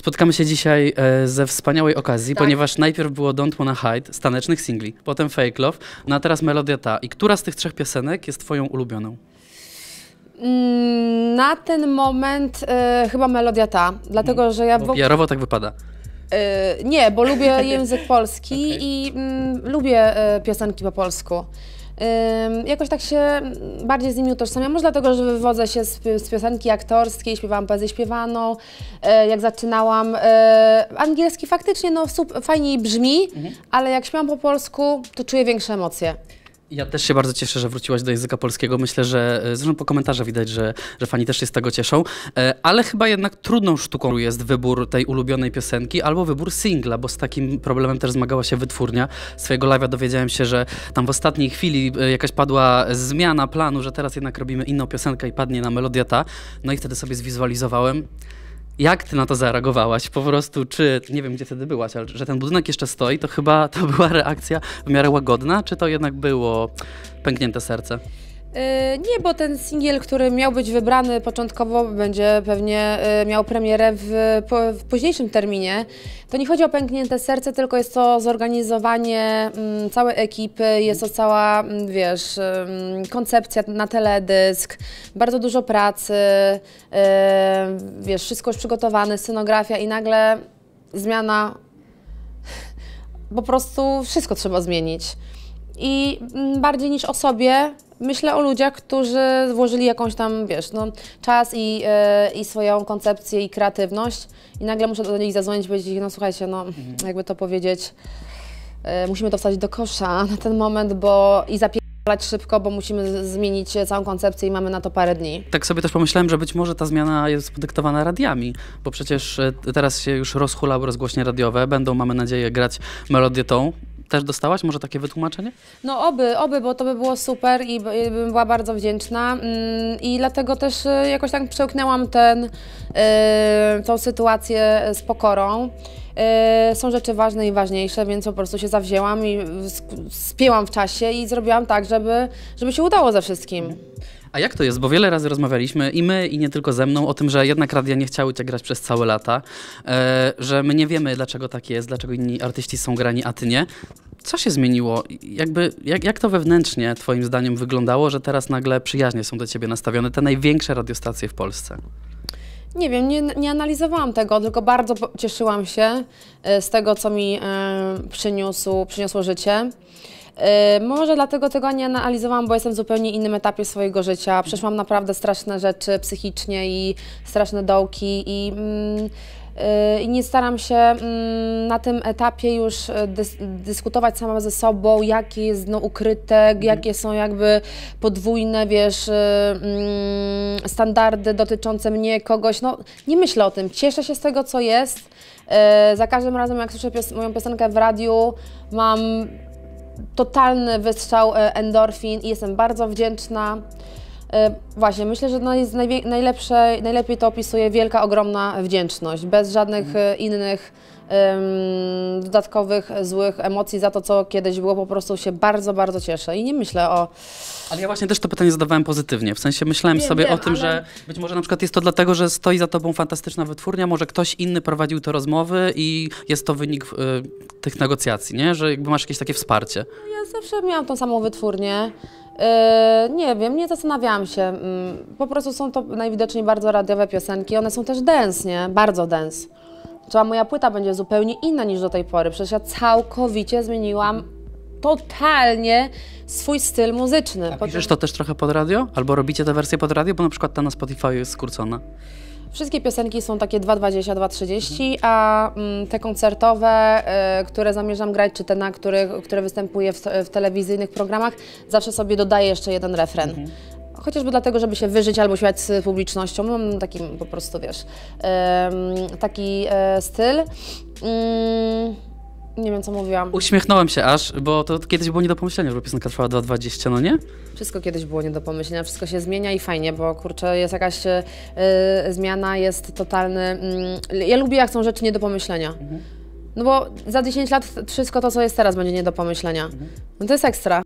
Spotkamy się dzisiaj e, ze wspaniałej okazji, tak. ponieważ najpierw było Don't Wanna Hide z tanecznych singli, potem Fake Love, no a teraz melodia ta. I która z tych trzech piosenek jest twoją ulubioną? Mm, na ten moment e, chyba melodia ta, dlatego mm. że ja... Bo w... Jarowo tak wypada. E, nie, bo lubię język polski okay. i mm, lubię e, piosenki po polsku jakoś tak się bardziej z nimi utożsamiam. Może dlatego, że wywodzę się z, z piosenki aktorskiej, śpiewałam poezję śpiewaną, e, jak zaczynałam. E, angielski faktycznie no, fajniej brzmi, mhm. ale jak śpiewam po polsku, to czuję większe emocje. Ja też się bardzo cieszę, że wróciłaś do języka polskiego. Myślę, że e, zresztą po komentarzach widać, że, że fani też się z tego cieszą. E, ale chyba jednak trudną sztuką jest wybór tej ulubionej piosenki albo wybór singla, bo z takim problemem też zmagała się wytwórnia. Z swojego live'a dowiedziałem się, że tam w ostatniej chwili e, jakaś padła zmiana planu, że teraz jednak robimy inną piosenkę i padnie na melodia ta. No i wtedy sobie zwizualizowałem jak ty na to zareagowałaś? Po prostu, czy, nie wiem gdzie wtedy byłaś, ale że ten budynek jeszcze stoi, to chyba to była reakcja w miarę łagodna, czy to jednak było pęknięte serce? Yy, nie, bo ten singiel, który miał być wybrany początkowo, będzie pewnie yy, miał premierę w, w, późniejszym terminie. To nie chodzi o pęknięte serce, tylko jest to zorganizowanie mm, całej ekipy, jest to cała, mm, wiesz, mm, koncepcja na teledysk, bardzo dużo pracy, yy, wiesz, wszystko już przygotowane, scenografia i nagle zmiana, po prostu wszystko trzeba zmienić. I bardziej niż o sobie, Myślę o ludziach, którzy włożyli jakąś tam, wiesz, no, czas i, yy, i swoją koncepcję i kreatywność i nagle muszę do nich zadzwonić i powiedzieć, no słuchajcie, no mhm. jakby to powiedzieć, yy, musimy to wstać do kosza na ten moment, bo i zapie szybko, bo musimy zmienić całą koncepcję i mamy na to parę dni. Tak sobie też pomyślałem, że być może ta zmiana jest podyktowana radiami, bo przecież e, teraz się już rozhulały rozgłośnie radiowe, będą, mamy nadzieję, grać melodię tą, też dostałaś może takie wytłumaczenie? No oby, oby, bo to by było super i bym była bardzo wdzięczna. Mm, I dlatego też y, jakoś tak przełknęłam ten, y, tą sytuację y, z pokorą. E, są rzeczy ważne i ważniejsze, więc po prostu się zawzięłam i spięłam w czasie i zrobiłam tak, żeby, żeby się udało ze wszystkim. A jak to jest? Bo wiele razy rozmawialiśmy i my, i nie tylko ze mną, o tym, że jednak radia nie chciały cię grać przez całe lata, e, że my nie wiemy, dlaczego tak jest, dlaczego inni artyści są grani, a ty nie. Co się zmieniło? Jakby, jak, jak to wewnętrznie twoim zdaniem wyglądało, że teraz nagle przyjaźnie są do ciebie nastawione te największe radiostacje w Polsce? Nie wiem, nie, nie, analizowałam tego, tylko bardzo cieszyłam się e, z tego, co mi e, przyniósł, przyniosło życie. E, może dlatego tego nie analizowałam, bo jestem w zupełnie innym etapie swojego życia. Przeszłam naprawdę straszne rzeczy psychicznie i straszne dołki i mm, Yy, i nie staram się mm, na tym etapie już e, dys dyskutować sama ze sobą, jakie jest dno ukryte, mhm. jakie są jakby podwójne, wiesz, yy, mm, standardy dotyczące mnie, kogoś. No, nie myślę o tym. Cieszę się z tego, co jest. Yy, za każdym razem, jak słyszę pios moją piosenkę w radiu, mam totalny wystrzał e, endorfin i jestem bardzo wdzięczna. E, właśnie, myślę, że najlepsze, najlepiej to opisuje wielka, ogromna wdzięczność, bez żadnych mhm. E, innych um, dodatkowych złych emocji za to, co kiedyś było. Po prostu się bardzo, bardzo cieszę i nie myślę o... Ale ja właśnie też to pytanie zadawałem pozytywnie, w sensie myślałem wiem, sobie wiem, o tym, ale... że być może na przykład jest to dlatego, że stoi za tobą fantastyczna wytwórnia, może ktoś inny prowadził te rozmowy i jest to wynik y, tych negocjacji, nie? Że jakby masz jakieś takie wsparcie. No ja zawsze miałam tą samą wytwórnię. Yy, nie wiem, nie zastanawiałam się. Mm, po prostu są to najwidoczniej bardzo radiowe piosenki. One są też dance, nie? Bardzo dance. Czuła moja płyta będzie zupełnie inna niż do tej pory. Przecież ja całkowicie zmieniłam totalnie swój styl muzyczny. A piszesz to też trochę pod radio? Albo robicie tę wersję pod radio? Bo na przykład ta na Spotify jest skrócona. Wszystkie piosenki są takie 2,20, 2,30, a mm, te koncertowe, y, które zamierzam grać, czy te, na które, które występuję w, w telewizyjnych programach, zawsze sobie dodaję jeszcze jeden refren. Mhm chociażby dlatego, żeby się wyżyć albo śmiać z publicznością. Mam taki po prostu, wiesz, taki e, styl. Mm, nie wiem, co mówiłam. Uśmiechnąłem się aż, bo to kiedyś było nie do pomyślenia, że piosenka trwała 2,20, no nie? Wszystko kiedyś było nie do pomyślenia, wszystko się zmienia i fajnie, bo kurczę, jest jakaś y, y, zmiana, jest totalny... Mm, ja lubię, jak są rzeczy nie do pomyślenia. Mhm. No bo za 10 lat wszystko to, co jest teraz, będzie nie do pomyślenia. Mhm. No to jest ekstra.